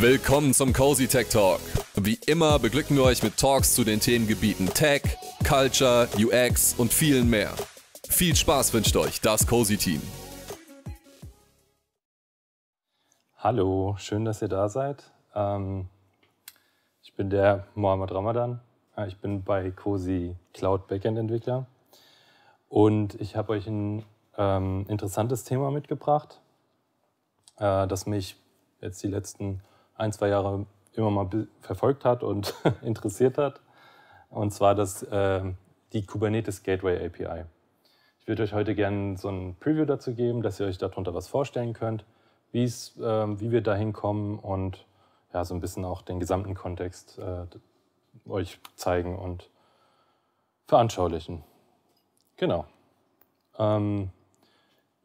Willkommen zum Cozy Tech Talk. Wie immer beglücken wir euch mit Talks zu den Themengebieten Tech, Culture, UX und vielen mehr. Viel Spaß wünscht euch das Cozy Team. Hallo, schön, dass ihr da seid. Ähm, ich bin der Mohamed Ramadan. Ich bin bei Cozy Cloud Backend Entwickler und ich habe euch ein ähm, interessantes Thema mitgebracht, äh, das mich jetzt die letzten ein, zwei Jahre immer mal verfolgt hat und interessiert hat. Und zwar das, äh, die Kubernetes Gateway API. Ich würde euch heute gerne so ein Preview dazu geben, dass ihr euch darunter was vorstellen könnt, äh, wie wir da hinkommen und ja, so ein bisschen auch den gesamten Kontext äh, euch zeigen und veranschaulichen. Genau. Ähm,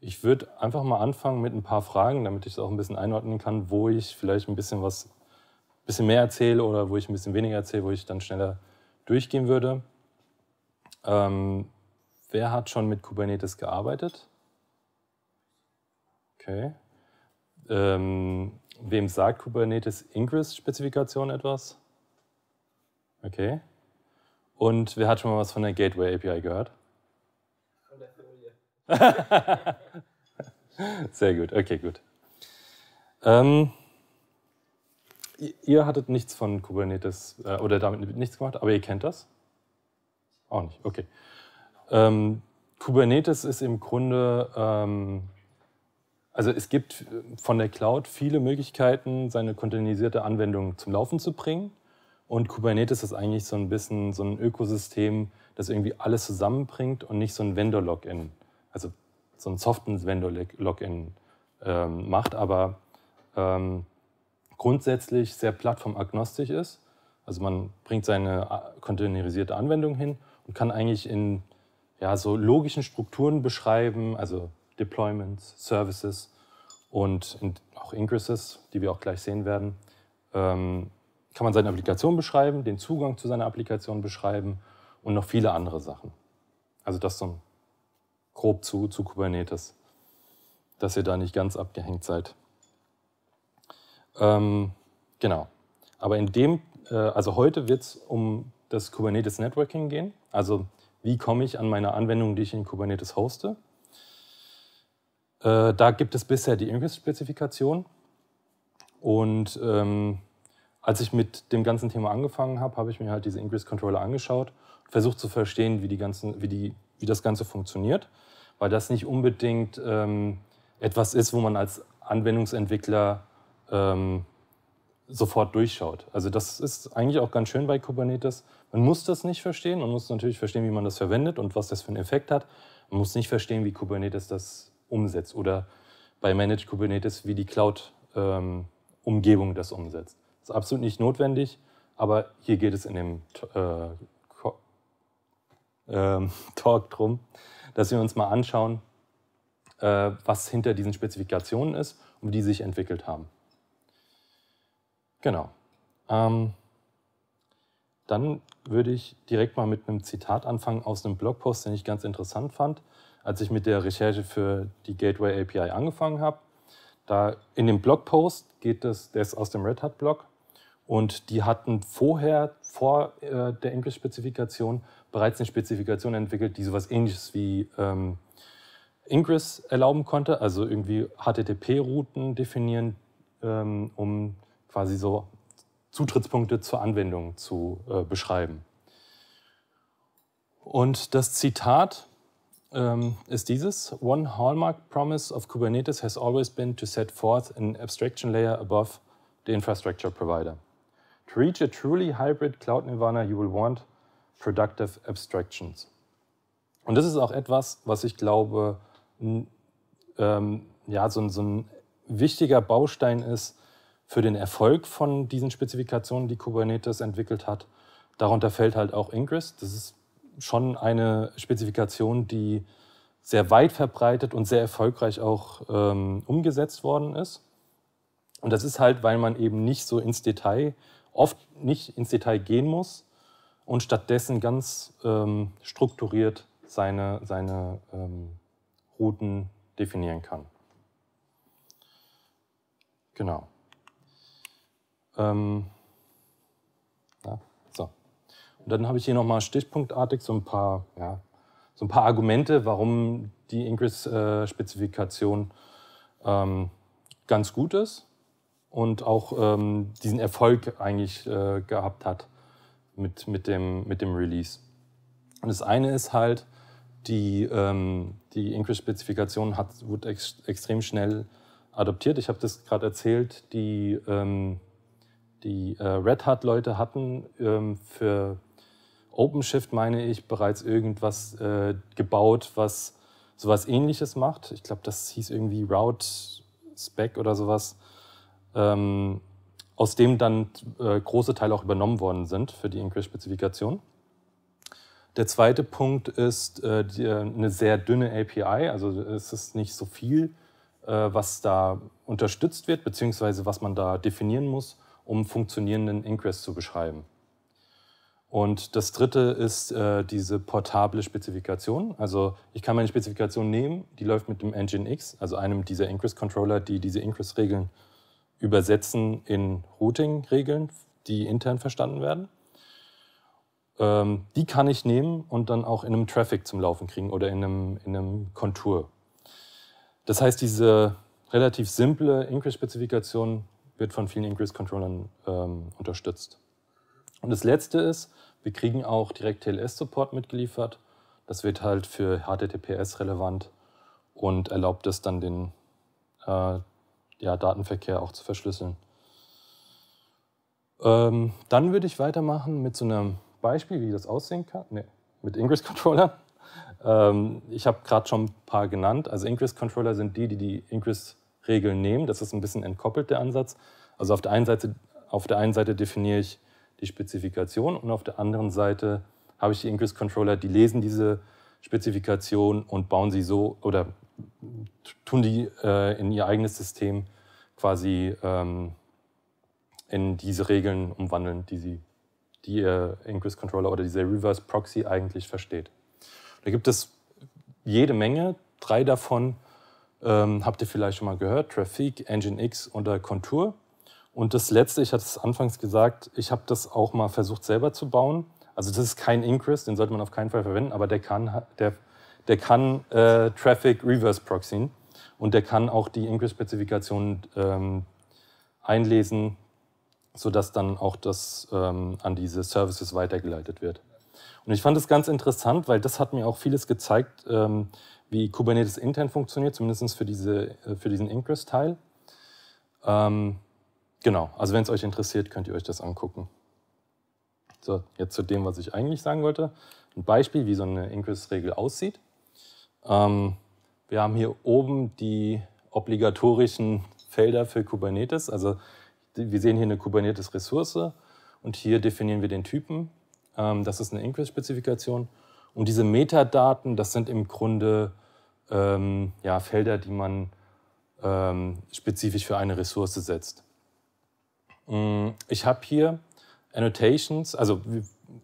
ich würde einfach mal anfangen mit ein paar Fragen, damit ich es auch ein bisschen einordnen kann, wo ich vielleicht ein bisschen was, ein bisschen mehr erzähle oder wo ich ein bisschen weniger erzähle, wo ich dann schneller durchgehen würde. Ähm, wer hat schon mit Kubernetes gearbeitet? Okay. Ähm, wem sagt Kubernetes Ingress-Spezifikation etwas? Okay. Und wer hat schon mal was von der Gateway API gehört? Sehr gut, okay, gut. Ähm, ihr hattet nichts von Kubernetes äh, oder damit nichts gemacht, aber ihr kennt das? Auch nicht, okay. Ähm, Kubernetes ist im Grunde, ähm, also es gibt von der Cloud viele Möglichkeiten, seine containerisierte Anwendung zum Laufen zu bringen. Und Kubernetes ist eigentlich so ein bisschen so ein Ökosystem, das irgendwie alles zusammenbringt und nicht so ein Vendor-Login also so ein soften Vendor-Login ähm, macht, aber ähm, grundsätzlich sehr plattformagnostisch ist. Also man bringt seine äh, containerisierte Anwendung hin und kann eigentlich in ja, so logischen Strukturen beschreiben, also Deployments, Services und auch Ingresses, die wir auch gleich sehen werden, ähm, kann man seine Applikation beschreiben, den Zugang zu seiner Applikation beschreiben und noch viele andere Sachen. Also das ist so ein grob zu, zu Kubernetes, dass ihr da nicht ganz abgehängt seid. Ähm, genau. Aber in dem, äh, also heute wird es um das Kubernetes Networking gehen. Also wie komme ich an meine Anwendung, die ich in Kubernetes hoste? Äh, da gibt es bisher die Ingress-Spezifikation. Und ähm, als ich mit dem ganzen Thema angefangen habe, habe ich mir halt diese Ingress-Controller angeschaut, versucht zu verstehen, wie die ganzen, wie die wie das Ganze funktioniert, weil das nicht unbedingt ähm, etwas ist, wo man als Anwendungsentwickler ähm, sofort durchschaut. Also das ist eigentlich auch ganz schön bei Kubernetes. Man muss das nicht verstehen, man muss natürlich verstehen, wie man das verwendet und was das für einen Effekt hat. Man muss nicht verstehen, wie Kubernetes das umsetzt oder bei Managed Kubernetes, wie die Cloud-Umgebung ähm, das umsetzt. Das ist absolut nicht notwendig, aber hier geht es in dem äh, ähm, Talk drum, dass wir uns mal anschauen, äh, was hinter diesen Spezifikationen ist und wie die sich entwickelt haben. Genau. Ähm, dann würde ich direkt mal mit einem Zitat anfangen aus einem Blogpost, den ich ganz interessant fand, als ich mit der Recherche für die Gateway API angefangen habe. Da in dem Blogpost geht es, der ist aus dem Red Hat Blog, und die hatten vorher, vor äh, der English-Spezifikation, bereits eine Spezifikation entwickelt, die sowas ähnliches wie ähm, Ingress erlauben konnte, also irgendwie HTTP-Routen definieren, ähm, um quasi so Zutrittspunkte zur Anwendung zu äh, beschreiben. Und das Zitat ähm, ist dieses: One hallmark promise of Kubernetes has always been to set forth an abstraction layer above the infrastructure provider. To reach a truly hybrid cloud nirvana, you will want Productive Abstractions. Und das ist auch etwas, was ich glaube, ähm, ja, so, so ein wichtiger Baustein ist für den Erfolg von diesen Spezifikationen, die Kubernetes entwickelt hat. Darunter fällt halt auch Ingress. Das ist schon eine Spezifikation, die sehr weit verbreitet und sehr erfolgreich auch ähm, umgesetzt worden ist. Und das ist halt, weil man eben nicht so ins Detail, oft nicht ins Detail gehen muss, und stattdessen ganz ähm, strukturiert seine, seine ähm, Routen definieren kann. Genau. Ähm, ja, so. Und dann habe ich hier nochmal stichpunktartig so ein paar, ja, so ein paar Argumente, warum die Ingress-Spezifikation äh, ähm, ganz gut ist und auch ähm, diesen Erfolg eigentlich äh, gehabt hat mit, mit, dem, mit dem Release. Und das eine ist halt, die, ähm, die Ingress-Spezifikation wurde ex extrem schnell adoptiert. Ich habe das gerade erzählt, die, ähm, die äh, Red Hat-Leute hatten ähm, für OpenShift, meine ich, bereits irgendwas äh, gebaut, was sowas ähnliches macht. Ich glaube, das hieß irgendwie Route Spec oder sowas. Ähm, aus dem dann äh, große Teile auch übernommen worden sind für die Ingress-Spezifikation. Der zweite Punkt ist äh, die, äh, eine sehr dünne API, also es ist nicht so viel, äh, was da unterstützt wird, beziehungsweise was man da definieren muss, um funktionierenden Ingress zu beschreiben. Und das dritte ist äh, diese portable Spezifikation. Also ich kann meine Spezifikation nehmen, die läuft mit dem Nginx, also einem dieser Ingress-Controller, die diese Ingress-Regeln übersetzen in Routing-Regeln, die intern verstanden werden. Ähm, die kann ich nehmen und dann auch in einem Traffic zum Laufen kriegen oder in einem, in einem Kontur. Das heißt, diese relativ simple Ingress-Spezifikation wird von vielen Ingress-Controllern ähm, unterstützt. Und das Letzte ist, wir kriegen auch direkt TLS-Support mitgeliefert. Das wird halt für HTTPS relevant und erlaubt es dann den äh, ja, Datenverkehr auch zu verschlüsseln. Ähm, dann würde ich weitermachen mit so einem Beispiel, wie das aussehen kann. Nee, mit ingress controller Ähm, ich habe gerade schon ein paar genannt. Also Ingress-Controller sind die, die die Ingress-Regeln nehmen. Das ist ein bisschen entkoppelt, der Ansatz. Also auf der einen Seite, auf der einen Seite definiere ich die Spezifikation und auf der anderen Seite habe ich die Ingress-Controller, die lesen diese Spezifikation und bauen sie so oder tun die äh, in ihr eigenes System quasi ähm, in diese Regeln umwandeln, die, sie, die ihr Ingress Controller oder dieser Reverse Proxy eigentlich versteht. Da gibt es jede Menge. Drei davon ähm, habt ihr vielleicht schon mal gehört: Traffic, Nginx oder Contour. Und das letzte, ich hatte es anfangs gesagt, ich habe das auch mal versucht selber zu bauen. Also das ist kein Ingress, den sollte man auf keinen Fall verwenden, aber der kann, der, der kann äh, Traffic Reverse Proxyen und der kann auch die Ingress-Spezifikation ähm, einlesen, sodass dann auch das ähm, an diese Services weitergeleitet wird. Und ich fand es ganz interessant, weil das hat mir auch vieles gezeigt, ähm, wie Kubernetes intern funktioniert, zumindest für, diese, äh, für diesen Ingress-Teil. Ähm, genau, also wenn es euch interessiert, könnt ihr euch das angucken. So, jetzt zu dem, was ich eigentlich sagen wollte. Ein Beispiel, wie so eine Ingress-Regel aussieht. Ähm, wir haben hier oben die obligatorischen Felder für Kubernetes. Also wir sehen hier eine Kubernetes-Ressource und hier definieren wir den Typen. Ähm, das ist eine Ingress-Spezifikation. Und diese Metadaten, das sind im Grunde ähm, ja, Felder, die man ähm, spezifisch für eine Ressource setzt. Mm, ich habe hier Annotations, also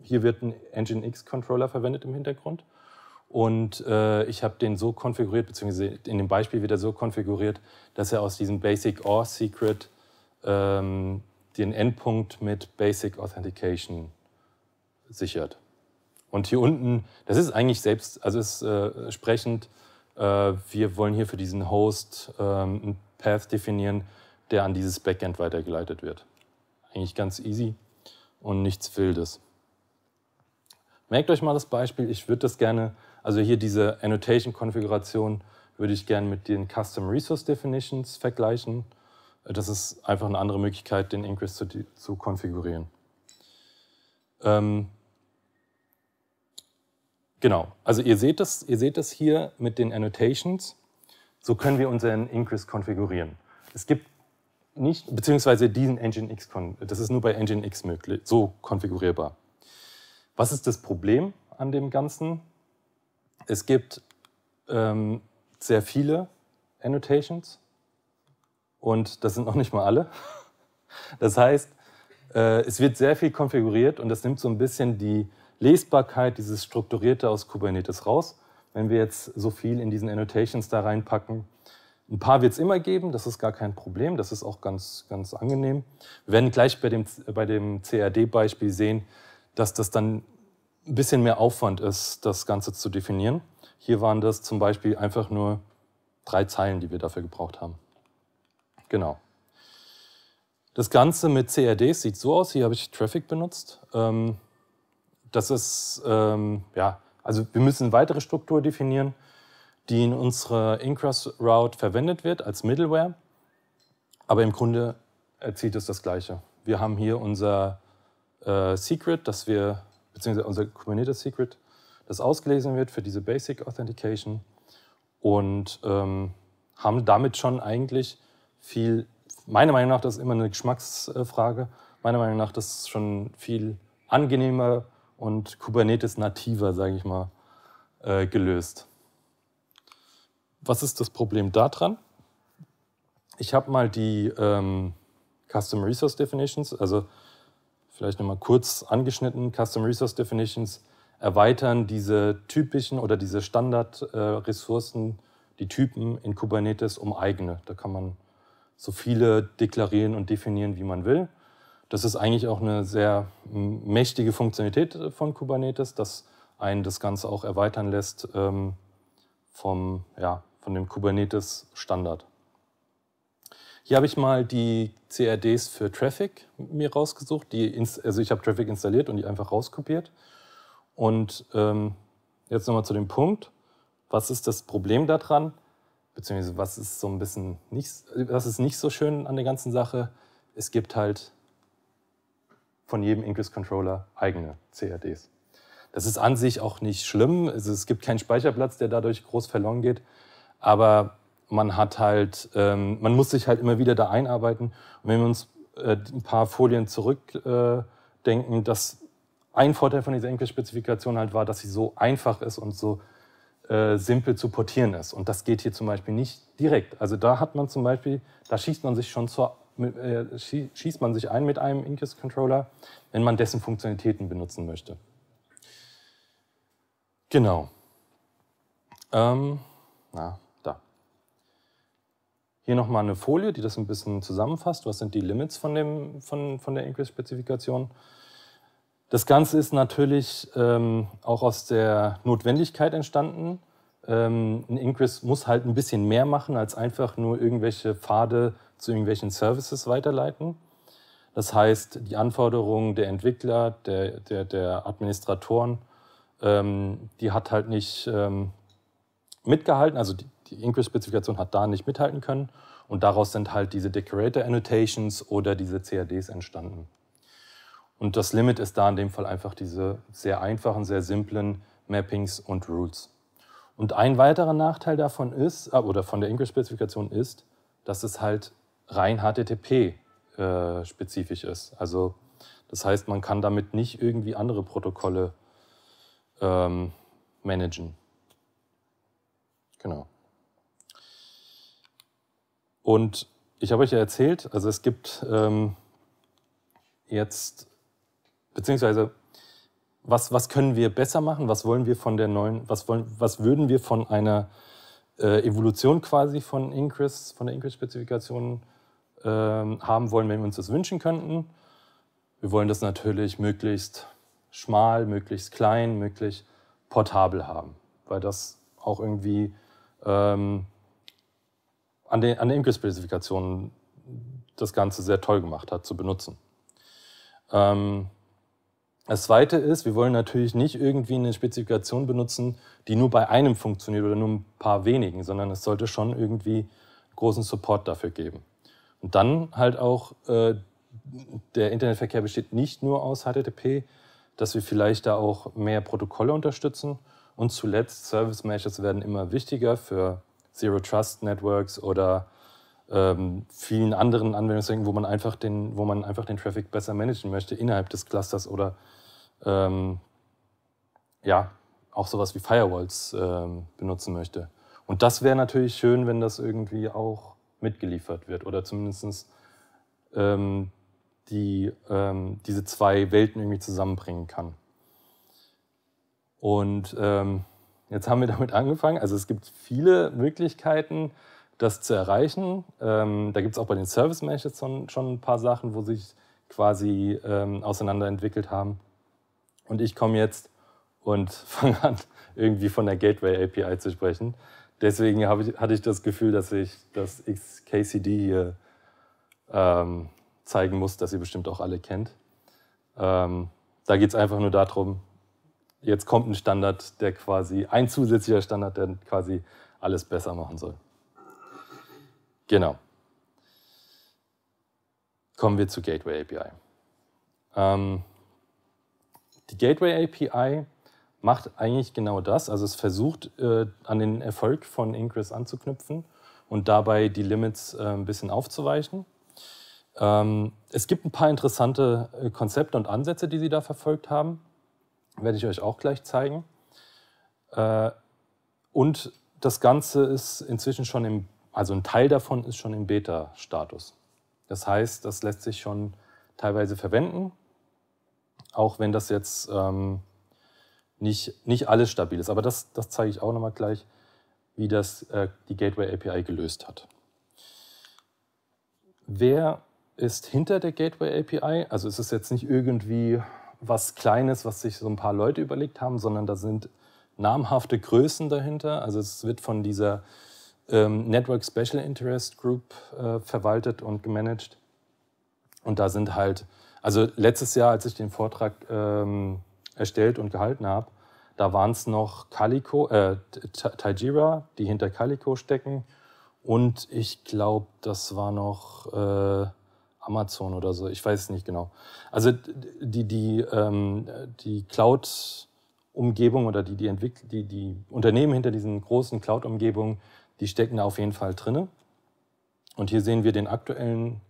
hier wird ein Nginx-Controller verwendet im Hintergrund. Und äh, ich habe den so konfiguriert, beziehungsweise in dem Beispiel wieder so konfiguriert, dass er aus diesem Basic OAuth Secret ähm, den Endpunkt mit Basic Authentication sichert. Und hier unten, das ist eigentlich selbst, also ist äh, sprechend, äh, wir wollen hier für diesen Host ähm, einen Path definieren, der an dieses Backend weitergeleitet wird. Eigentlich ganz easy und nichts Wildes. Merkt euch mal das Beispiel, ich würde das gerne also hier diese Annotation-Konfiguration würde ich gerne mit den Custom Resource Definitions vergleichen. Äh, das ist einfach eine andere Möglichkeit, den Ingress zu, zu konfigurieren. Ähm, genau, also ihr seht, das, ihr seht das hier mit den Annotations. So können wir unseren Ingress konfigurieren. Es gibt nicht, beziehungsweise diesen Nginx, das ist nur bei Nginx möglich, so konfigurierbar. Was ist das Problem an dem Ganzen? es gibt ähm, sehr viele Annotations und das sind noch nicht mal alle. Das heißt, äh, es wird sehr viel konfiguriert und das nimmt so ein bisschen die Lesbarkeit, dieses Strukturierte aus Kubernetes raus. Wenn wir jetzt so viel in diesen Annotations da reinpacken, ein paar wird es immer geben, das ist gar kein Problem, das ist auch ganz, ganz angenehm. Wir werden gleich bei dem, bei dem CRD-Beispiel sehen, dass das dann ein bisschen mehr Aufwand ist, das Ganze zu definieren. Hier waren das zum Beispiel einfach nur drei Zeilen, die wir dafür gebraucht haben. Genau. Das Ganze mit CRDs sieht so aus. Hier habe ich Traffic benutzt. Ähm, das ist, ähm, ja, also wir müssen eine weitere Struktur definieren, die in unserer Ingress-Route verwendet wird als Middleware. Aber im Grunde erzielt es das Gleiche. Wir haben hier unser äh, Secret, das wir beziehungsweise unser Kubernetes Secret, das ausgelesen wird für diese Basic Authentication und ähm, haben damit schon eigentlich viel, meiner Meinung nach, das ist immer eine Geschmacksfrage, meiner Meinung nach, das ist schon viel angenehmer und Kubernetes nativer, sage ich mal, äh, gelöst. Was ist das Problem daran? Ich habe mal die ähm, Custom Resource Definitions, also vielleicht nochmal kurz angeschnitten, Custom Resource Definitions erweitern diese typischen oder diese Standardressourcen, die Typen in Kubernetes um eigene. Da kann man so viele deklarieren und definieren, wie man will. Das ist eigentlich auch eine sehr mächtige Funktionalität von Kubernetes, dass einen das Ganze auch erweitern lässt ähm, vom, ja, von dem Kubernetes-Standard. Hier habe ich mal die CRDs für Traffic mir rausgesucht. Die also ich habe Traffic installiert und die einfach rauskopiert. Und ähm, jetzt nochmal zu dem Punkt. Was ist das Problem daran? Beziehungsweise was ist so ein bisschen nicht, was ist nicht so schön an der ganzen Sache? Es gibt halt von jedem Ingress Controller eigene CRDs. Das ist an sich auch nicht schlimm. Also es gibt keinen Speicherplatz, der dadurch groß verloren geht. Aber man hat halt, ähm, man muss sich halt immer wieder da einarbeiten. Und wenn wir uns äh, ein paar Folien zurückdenken, äh, dass ein Vorteil von dieser Englisch-Spezifikation halt war, dass sie so einfach ist und so äh, simpel zu portieren ist. Und das geht hier zum Beispiel nicht direkt. Also da hat man zum Beispiel, da schießt man sich schon zur, äh, schießt man sich ein mit einem Inkis controller wenn man dessen Funktionalitäten benutzen möchte. Genau. Ähm, na, hier nochmal eine Folie, die das ein bisschen zusammenfasst. Was sind die Limits von, dem, von, von der Ingress-Spezifikation? Das Ganze ist natürlich ähm, auch aus der Notwendigkeit entstanden. Ähm, ein Ingress muss halt ein bisschen mehr machen, als einfach nur irgendwelche Pfade zu irgendwelchen Services weiterleiten. Das heißt, die Anforderungen der Entwickler, der, der, der Administratoren, ähm, die hat halt nicht ähm, mitgehalten. Also die, die ingress spezifikation hat da nicht mithalten können und daraus sind halt diese Decorator Annotations oder diese CADs entstanden. Und das Limit ist da in dem Fall einfach diese sehr einfachen, sehr simplen Mappings und Rules. Und ein weiterer Nachteil davon ist, äh, oder von der Ingress-Spezifikation ist, dass es halt rein HTTP-spezifisch äh, ist. Also das heißt, man kann damit nicht irgendwie andere Protokolle ähm, managen. Genau. Und ich habe euch ja erzählt, also es gibt ähm, jetzt, beziehungsweise was, was können wir besser machen, was wollen wir von der neuen, was, wollen, was würden wir von einer äh, Evolution quasi von Ingress, von der Ingress-Spezifikation ähm, haben wollen, wenn wir uns das wünschen könnten. Wir wollen das natürlich möglichst schmal, möglichst klein, möglichst portabel haben, weil das auch irgendwie ähm, an, den, an der Imker-Spezifikation das Ganze sehr toll gemacht hat, zu benutzen. Ähm, das Zweite ist, wir wollen natürlich nicht irgendwie eine Spezifikation benutzen, die nur bei einem funktioniert oder nur ein paar wenigen, sondern es sollte schon irgendwie großen Support dafür geben. Und dann halt auch, äh, der Internetverkehr besteht nicht nur aus HTTP, dass wir vielleicht da auch mehr Protokolle unterstützen. Und zuletzt, Service Meshes werden immer wichtiger für Zero Trust Networks oder ähm, vielen anderen Anwendungszwecken, wo man einfach den, wo man einfach den Traffic besser managen möchte innerhalb des Clusters oder ähm, ja auch sowas wie Firewalls ähm, benutzen möchte. Und das wäre natürlich schön, wenn das irgendwie auch mitgeliefert wird oder zumindest ähm, die ähm, diese zwei Welten irgendwie zusammenbringen kann. Und ähm, Jetzt haben wir damit angefangen. Also es gibt viele Möglichkeiten, das zu erreichen. Ähm, da gibt es auch bei den Service Meshes schon, schon ein paar Sachen, wo sich quasi ähm, auseinanderentwickelt haben. Und ich komme jetzt und fange an, irgendwie von der Gateway API zu sprechen. Deswegen ich, hatte ich das Gefühl, dass ich das XKCD hier ähm, zeigen muss, das ihr bestimmt auch alle kennt. Ähm, da geht es einfach nur darum, jetzt kommt ein Standard, der quasi, ein zusätzlicher Standard, der quasi alles besser machen soll. Genau. Kommen wir zu Gateway API. Ähm, die Gateway API macht eigentlich genau das. Also es versucht, äh, an den Erfolg von Ingress anzuknüpfen und dabei die Limits äh, ein bisschen aufzuweichen. Ähm, es gibt ein paar interessante äh, Konzepte und Ansätze, die sie da verfolgt haben. Werde ich euch auch gleich zeigen. Äh, und das Ganze ist inzwischen schon im, also ein Teil davon ist schon im Beta-Status. Das heißt, das lässt sich schon teilweise verwenden, auch wenn das jetzt ähm, nicht, nicht alles stabil ist. Aber das, das zeige ich auch nochmal gleich, wie das äh, die Gateway API gelöst hat. Wer ist hinter der Gateway API? Also ist es jetzt nicht irgendwie was Kleines, was sich so ein paar Leute überlegt haben, sondern da sind namhafte Größen dahinter. Also es wird von dieser ähm, Network Special Interest Group äh, verwaltet und gemanagt. Und da sind halt, also letztes Jahr, als ich den Vortrag ähm, erstellt und gehalten habe, da waren es noch Calico, äh, Tajira, die hinter Calico stecken. Und ich glaube, das war noch äh, Amazon oder so, ich weiß es nicht genau. Also die, die, ähm, die Cloud-Umgebung oder die, die, Entwick die, die Unternehmen hinter diesen großen Cloud-Umgebungen, die stecken da auf jeden Fall drinne. Und hier sehen wir den aktuellen,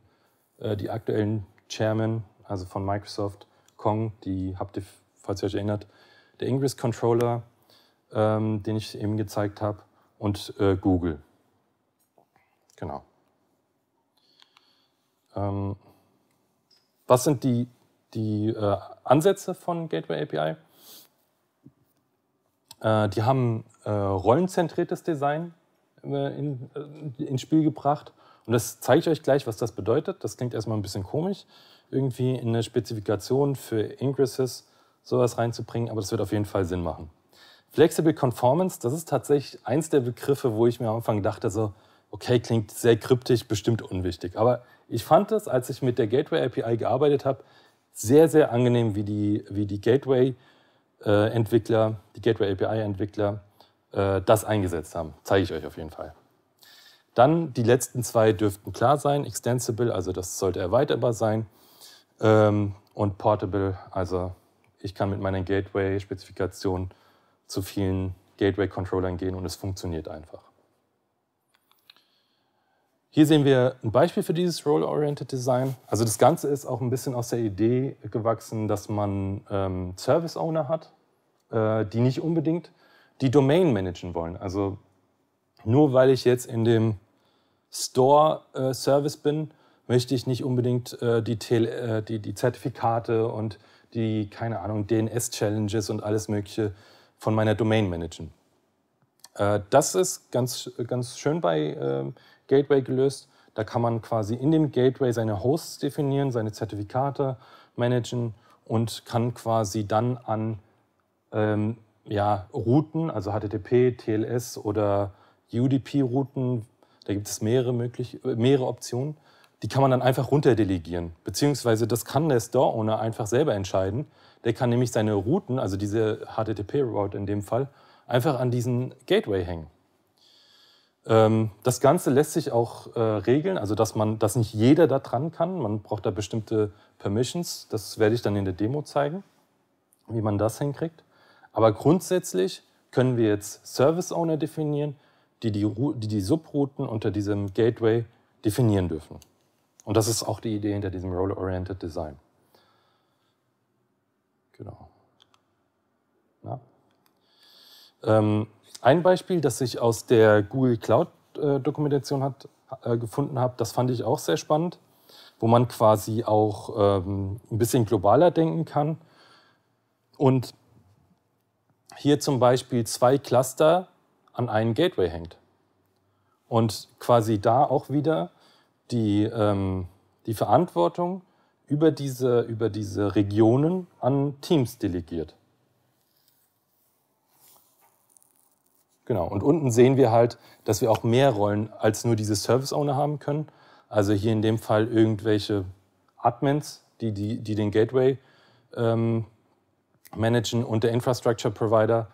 äh, die aktuellen Chairman, also von Microsoft, Kong, die habt ihr, falls ihr euch erinnert, der Ingress Controller, ähm, den ich eben gezeigt habe, und äh, Google. Genau. Ähm, was sind die, die äh, Ansätze von Gateway API? Äh, die haben äh, rollenzentriertes Design äh, in, äh, ins Spiel gebracht. Und das zeige ich euch gleich, was das bedeutet. Das klingt erstmal ein bisschen komisch, irgendwie in eine Spezifikation für Ingresses sowas reinzubringen, aber das wird auf jeden Fall Sinn machen. Flexible Conformance, das ist tatsächlich eins der Begriffe, wo ich mir am Anfang dachte, so, okay, klingt sehr kryptisch, bestimmt unwichtig. Aber ich fand es, als ich mit der Gateway API gearbeitet habe, sehr, sehr angenehm, wie die, wie die Gateway-Entwickler, äh, die Gateway API-Entwickler äh, das eingesetzt haben. Zeige ich euch auf jeden Fall. Dann die letzten zwei dürften klar sein. Extensible, also das sollte erweiterbar sein. Ähm, und Portable, also ich kann mit meiner Gateway-Spezifikation zu vielen Gateway-Controllern gehen und es funktioniert einfach. Hier sehen wir ein Beispiel für dieses Role-Oriented Design. Also das Ganze ist auch ein bisschen aus der Idee gewachsen, dass man ähm, Service-Owner hat, äh, die nicht unbedingt die Domain managen wollen. Also nur weil ich jetzt in dem Store-Service äh, bin, möchte ich nicht unbedingt äh, die, Tele äh, die, die Zertifikate und die, keine Ahnung, DNS-Challenges und alles Mögliche von meiner Domain managen. Äh, das ist ganz, ganz schön bei ähm, Gateway gelöst. Da kann man quasi in dem Gateway seine Hosts definieren, seine Zertifikate managen und kann quasi dann an ähm, ja, Routen, also HTTP, TLS oder UDP-Routen, da gibt es mehrere, möglich, mehrere Optionen, die kann man dann einfach runterdelegieren. Beziehungsweise das kann der Store-Owner einfach selber entscheiden. Der kann nämlich seine Routen, also diese HTTP-Route in dem Fall, einfach an diesen Gateway hängen. Ähm, das Ganze lässt sich auch äh, regeln, also dass man, dass nicht jeder da dran kann. Man braucht da bestimmte Permissions. Das werde ich dann in der Demo zeigen, wie man das hinkriegt. Aber grundsätzlich können wir jetzt Service Owner definieren, die die, die, die Subrouten unter diesem Gateway definieren dürfen. Und das ist auch die Idee hinter diesem Role-Oriented Design. Genau. Ja. Ähm, ein Beispiel, das ich aus der Google Cloud-Dokumentation äh, äh, gefunden habe, das fand ich auch sehr spannend, wo man quasi auch ähm, ein bisschen globaler denken kann. Und hier zum Beispiel zwei Cluster an einen Gateway hängt. Und quasi da auch wieder die, ähm, die Verantwortung über diese, über diese Regionen an Teams delegiert. Genau. Und unten sehen wir halt, dass wir auch mehr Rollen als nur diese Service Owner haben können. Also hier in dem Fall irgendwelche Admins, die, die, die den Gateway ähm, managen und der Infrastructure Provider,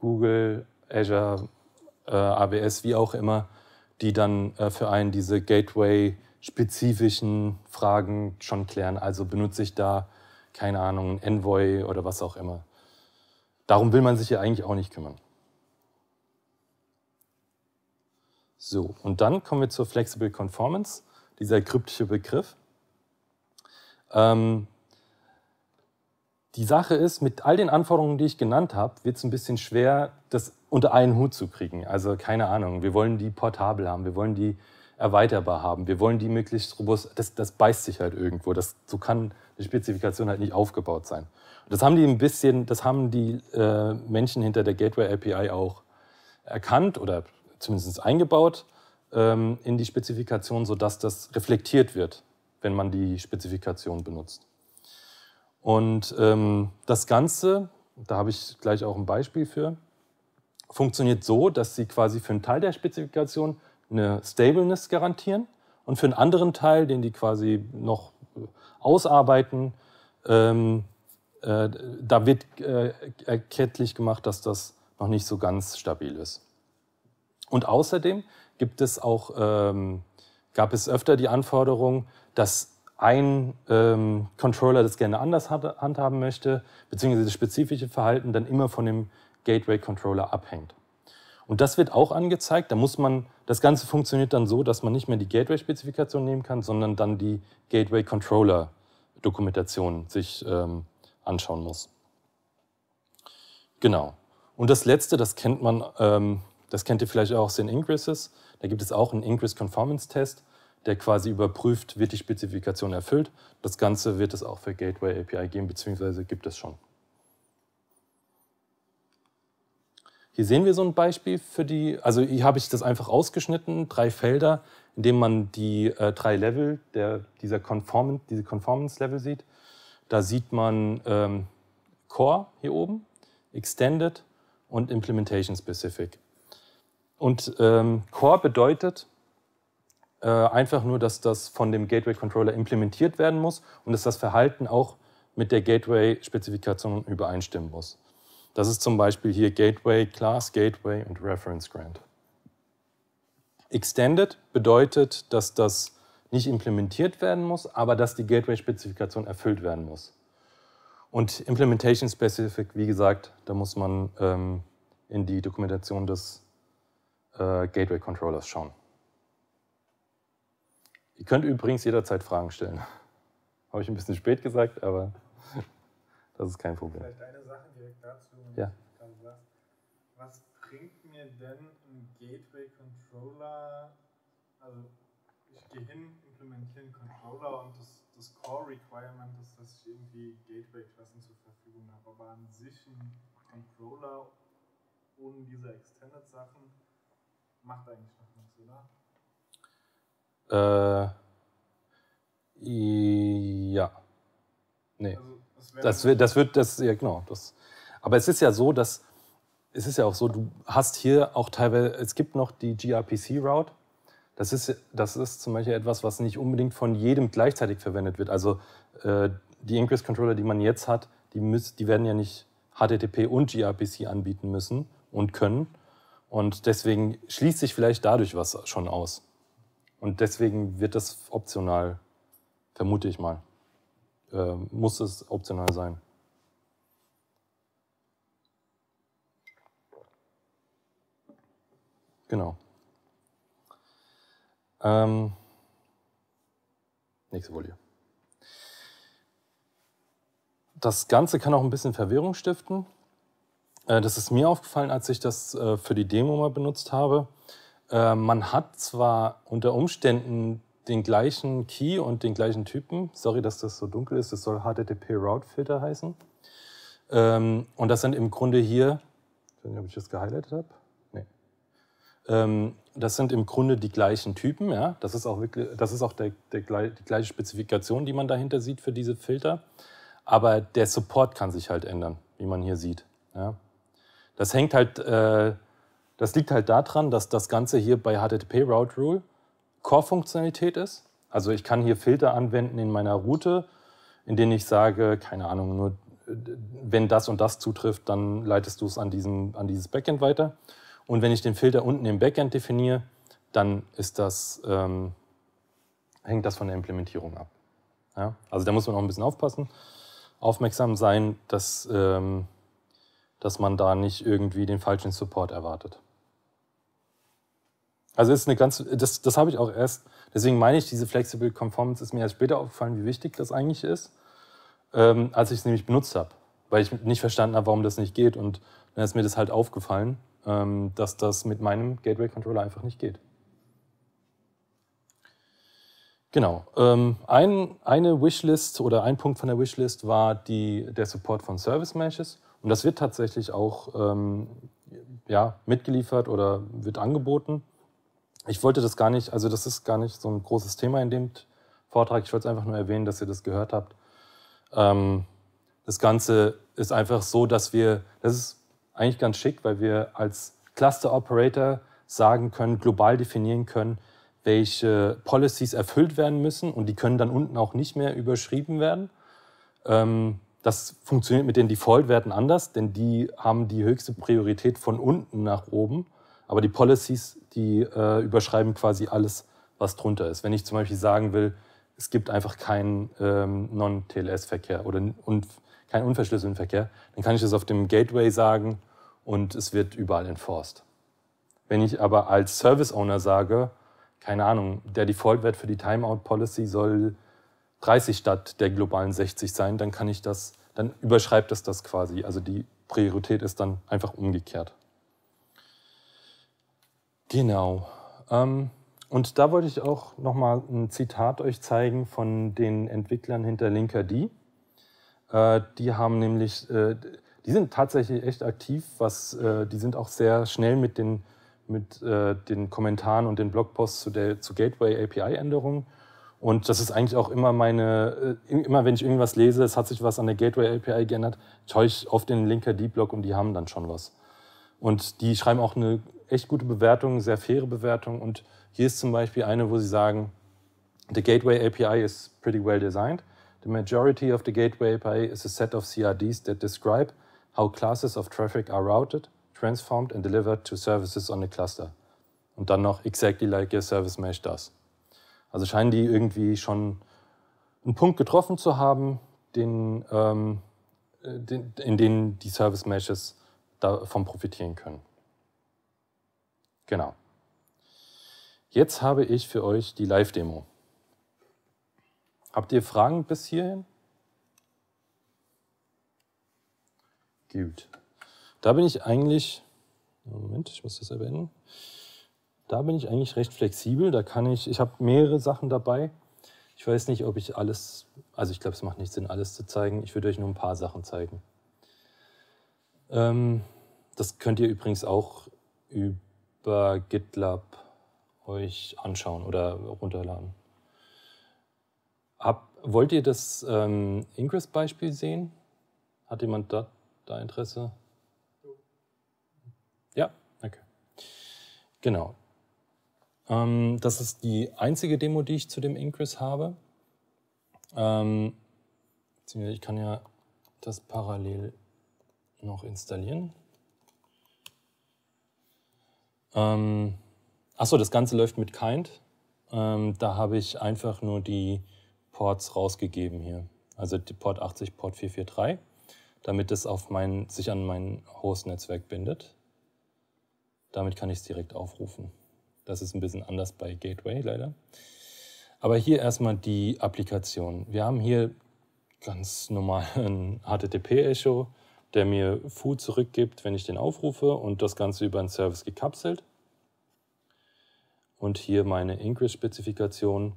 Google, Azure, äh, AWS, wie auch immer, die dann äh, für einen diese Gateway-spezifischen Fragen schon klären. Also benutze ich da, keine Ahnung, Envoy oder was auch immer. Darum will man sich ja eigentlich auch nicht kümmern. So, und dann kommen wir zur Flexible Conformance, dieser kryptische Begriff. Ähm, die Sache ist, mit all den Anforderungen, die ich genannt habe, wird es ein bisschen schwer, das unter einen Hut zu kriegen. Also keine Ahnung, wir wollen die portabel haben, wir wollen die erweiterbar haben, wir wollen die möglichst robust, das, das beißt sich halt irgendwo, das, so kann eine Spezifikation halt nicht aufgebaut sein. Und das haben die ein bisschen, das haben die äh, Menschen hinter der Gateway API auch erkannt oder zumindest eingebaut ähm, in die Spezifikation, sodass das reflektiert wird, wenn man die Spezifikation benutzt. Und ähm, das Ganze, da habe ich gleich auch ein Beispiel für, funktioniert so, dass sie quasi für einen Teil der Spezifikation eine Stableness garantieren und für einen anderen Teil, den die quasi noch äh, ausarbeiten, ähm, äh, da wird äh, erkenntlich gemacht, dass das noch nicht so ganz stabil ist. Und außerdem gibt es auch, ähm, gab es öfter die Anforderung, dass ein ähm, Controller das gerne anders handhaben möchte, beziehungsweise das spezifische Verhalten dann immer von dem Gateway-Controller abhängt. Und das wird auch angezeigt. Da muss man, das Ganze funktioniert dann so, dass man nicht mehr die Gateway-Spezifikation nehmen kann, sondern dann die Gateway-Controller-Dokumentation sich ähm, anschauen muss. Genau. Und das Letzte, das kennt man ähm, das kennt ihr vielleicht auch aus den Ingresses. Da gibt es auch einen Ingress Conformance Test, der quasi überprüft, wird die Spezifikation erfüllt. Das Ganze wird es auch für Gateway API geben, beziehungsweise gibt es schon. Hier sehen wir so ein Beispiel für die, also hier habe ich das einfach ausgeschnitten, drei Felder, in denen man die äh, drei Level der, dieser Conformance, diese Conformance-Level sieht. Da sieht man ähm, Core hier oben, Extended und Implementation Specific. Und ähm, Core bedeutet äh, einfach nur, dass das von dem Gateway Controller implementiert werden muss und dass das Verhalten auch mit der Gateway-Spezifikation übereinstimmen muss. Das ist zum Beispiel hier Gateway, Class Gateway und Reference Grant. Extended bedeutet, dass das nicht implementiert werden muss, aber dass die Gateway-Spezifikation erfüllt werden muss. Und Implementation Specific, wie gesagt, da muss man ähm, in die Dokumentation des äh, Gateway Controllers schauen. Ihr könnt übrigens jederzeit Fragen stellen. Habe ich ein bisschen spät gesagt, aber das ist kein Problem. Vielleicht eine Sache direkt dazu. Ja. Was bringt mir denn ein Gateway Controller? Also ich gehe hin, implementiere einen Controller und das, das Core Requirement ist, dass ich irgendwie Gateway Klassen zur Verfügung habe. Aber an sich ein Controller ohne diese Extended Sachen macht eigentlich noch nichts, oder? Äh, ja. Nee. Also, das, das, wird, das wird, das, ja genau. Das. Aber es ist ja so, dass, es ist ja auch so, du hast hier auch teilweise, es gibt noch die gRPC-Route. Das ist, das ist zum Beispiel etwas, was nicht unbedingt von jedem gleichzeitig verwendet wird. Also äh, die Ingress-Controller, die man jetzt hat, die, müssen, die werden ja nicht HTTP und gRPC anbieten müssen und können, und deswegen schließt sich vielleicht dadurch was schon aus. Und deswegen wird das optional, vermute ich mal. Äh, muss es optional sein. Genau. Ähm, nächste Folie. Das Ganze kann auch ein bisschen Verwirrung stiften. Äh, das ist mir aufgefallen, als ich das äh, für die Demo mal benutzt habe. Äh, man hat zwar unter Umständen den gleichen Key und den gleichen Typen. Sorry, dass das so dunkel ist. Das soll HTTP-Route-Filter heißen. Ähm, und das sind im Grunde hier, ich weiß nicht, ob ich das gehighlightet habe. Nee. Ähm, das sind im Grunde die gleichen Typen. Ja? Das ist auch, wirklich, das ist auch der, der, die gleiche Spezifikation, die man dahinter sieht für diese Filter. Aber der Support kann sich halt ändern, wie man hier sieht. Ja? Das hängt halt, äh, das liegt halt daran, dass das Ganze hier bei HTTP Route Rule Core-Funktionalität ist. Also ich kann hier Filter anwenden in meiner Route, in denen ich sage, keine Ahnung, nur wenn das und das zutrifft, dann leitest du es an, diesem, an dieses Backend weiter. Und wenn ich den Filter unten im Backend definiere, dann ist das, ähm, hängt das von der Implementierung ab. Ja? Also da muss man auch ein bisschen aufpassen, aufmerksam sein, dass ähm, dass man da nicht irgendwie den falschen Support erwartet. Also ist eine ganz, das, das habe ich auch erst, deswegen meine ich, diese Flexible Conformance ist mir erst später aufgefallen, wie wichtig das eigentlich ist, ähm, als ich es nämlich benutzt habe, weil ich nicht verstanden habe, warum das nicht geht. Und dann ist mir das halt aufgefallen, ähm, dass das mit meinem Gateway-Controller einfach nicht geht. Genau. Ähm, ein, eine Wishlist oder ein Punkt von der Wishlist war die, der Support von Service Meshes. Und das wird tatsächlich auch ähm, ja, mitgeliefert oder wird angeboten. Ich wollte das gar nicht, also das ist gar nicht so ein großes Thema in dem Vortrag. Ich wollte es einfach nur erwähnen, dass ihr das gehört habt. Ähm, das Ganze ist einfach so, dass wir, das ist eigentlich ganz schick, weil wir als Cluster Operator sagen können, global definieren können, welche Policies erfüllt werden müssen und die können dann unten auch nicht mehr überschrieben werden. Ähm, das funktioniert mit den Default-Werten anders, denn die haben die höchste Priorität von unten nach oben. Aber die Policies, die äh, überschreiben quasi alles, was drunter ist. Wenn ich zum Beispiel sagen will, es gibt einfach keinen ähm, Non-TLS-Verkehr oder un keinen unverschlüsselten Verkehr, dann kann ich das auf dem Gateway sagen und es wird überall enforced. Wenn ich aber als Service Owner sage, keine Ahnung, der Default-Wert für die Timeout-Policy soll 30 statt der globalen 60 sein, dann kann ich das, dann überschreibt es das quasi. Also die Priorität ist dann einfach umgekehrt. Genau. Ähm, und da wollte ich auch nochmal ein Zitat euch zeigen von den Entwicklern hinter Linkerd. Äh, die haben nämlich, äh, die sind tatsächlich echt aktiv, was, äh, die sind auch sehr schnell mit den, mit, den Kommentaren und den Blogposts zu, der, zu Gateway API-Änderungen und das ist eigentlich auch immer meine, äh, immer wenn ich irgendwas lese, es hat sich was an der Gateway API geändert, schaue ich oft den Linker D-Block und die haben dann schon was. Und die schreiben auch eine echt gute Bewertung, sehr faire Bewertung. Und hier ist zum Beispiel eine, wo sie sagen, the Gateway API is pretty well designed. The majority of the Gateway API is a set of CRDs that describe how classes of traffic are routed, transformed and delivered to services on a cluster. Und dann noch exactly like your service mesh does. Also scheinen die irgendwie schon einen Punkt getroffen zu haben, den, ähm, äh, den, in denen die Service Meshes davon profitieren können. Genau. Jetzt habe ich für euch die Live-Demo. Habt ihr Fragen bis hierhin? Gut. Da bin ich eigentlich. Moment, ich muss das erwähnen. Da bin ich eigentlich recht flexibel. Da kann ich, ich habe mehrere Sachen dabei. Ich weiß nicht, ob ich alles, also ich glaube, es macht nicht Sinn, alles zu zeigen. Ich würde euch nur ein paar Sachen zeigen. Ähm, das könnt ihr übrigens auch über GitLab euch anschauen oder runterladen. Hab, wollt ihr das ähm, Ingress-Beispiel sehen? Hat jemand da, da Interesse? Ja, okay. Genau. Ähm, das ist die einzige Demo, die ich zu dem Ingress habe. Ähm, ich kann ja das parallel noch installieren. Ähm, achso, das Ganze läuft mit Kind. Ähm, da habe ich einfach nur die Ports rausgegeben hier. Also die Port 80, Port 443, damit es auf mein, sich an mein Host-Netzwerk bindet. Damit kann ich es direkt aufrufen. Das ist ein bisschen anders bei Gateway leider. Aber hier erstmal die Applikation. Wir haben hier ganz normalen HTTP-Echo, der mir Foo zurückgibt, wenn ich den aufrufe und das Ganze über einen Service gekapselt. Und hier meine Ingress-Spezifikation.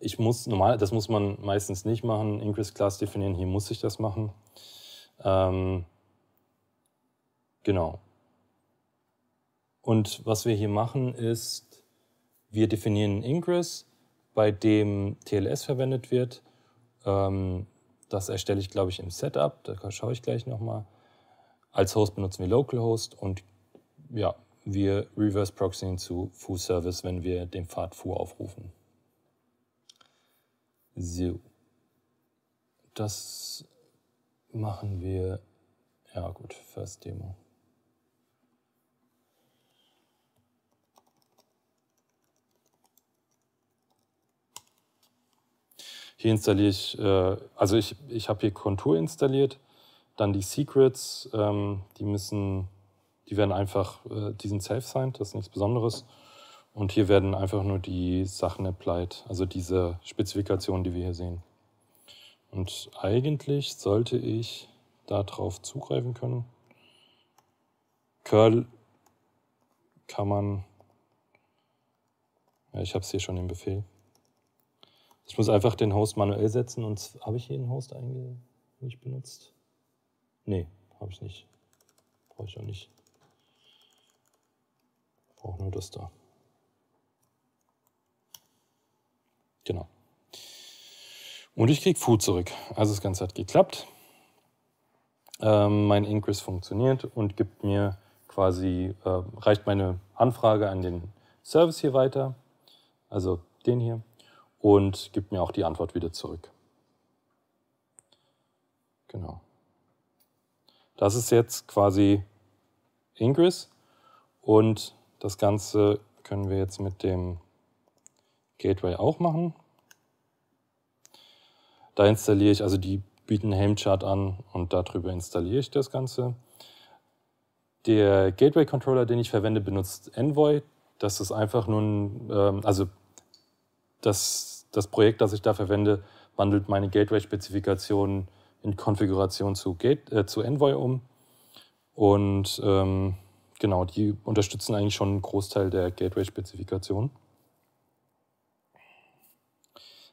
Ich muss normal, das muss man meistens nicht machen, Ingress-Class definieren, hier muss ich das machen. Ähm, genau. Und was wir hier machen ist, wir definieren Ingress, bei dem TLS verwendet wird. Ähm, das erstelle ich, glaube ich, im Setup. Da schaue ich gleich nochmal. Als Host benutzen wir Localhost und ja, wir reverse proxyen zu foo service wenn wir den Pfad foo aufrufen. So. Das machen wir. Ja, gut, First Demo. Hier installiere ich, äh, also ich, ich habe hier Kontur installiert, dann die Secrets, ähm, die müssen, die werden einfach, äh, die sind safe sein, das ist nichts Besonderes. Und hier werden einfach nur die Sachen applied, also diese Spezifikationen, die wir hier sehen. Und eigentlich sollte ich darauf zugreifen können. Curl kann man, ja, ich habe es hier schon im Befehl. Ich muss einfach den Host manuell setzen und habe ich hier einen Host eigentlich benutzt? Nee, habe ich nicht. Brauche ich auch nicht. Brauche nur das da. Genau. Und ich kriege Food zurück. Also das Ganze hat geklappt. Ähm, mein Ingress funktioniert und gibt mir quasi, äh, reicht meine Anfrage an den Service hier weiter. Also den hier und gibt mir auch die Antwort wieder zurück. Genau. Das ist jetzt quasi Ingress und das Ganze können wir jetzt mit dem Gateway auch machen. Da installiere ich, also die bieten Helmchart an und darüber installiere ich das Ganze. Der Gateway-Controller, den ich verwende, benutzt Envoy. Das ist einfach nur ein, ähm, also das, das Projekt, das ich da verwende, wandelt meine Gateway-Spezifikationen in Konfiguration zu, Gate, äh, zu Envoy um. Und ähm, genau, die unterstützen eigentlich schon einen Großteil der Gateway-Spezifikation.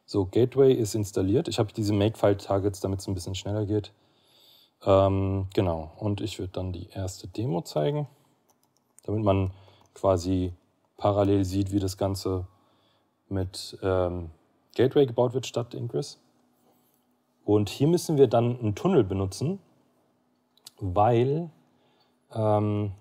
So, Gateway ist installiert. Ich habe diese Makefile-Targets, damit es ein bisschen schneller geht. Ähm, genau, und ich würde dann die erste Demo zeigen, damit man quasi parallel sieht, wie das Ganze funktioniert mit ähm, Gateway gebaut wird statt Ingress. Und hier müssen wir dann einen Tunnel benutzen, weil, ähm,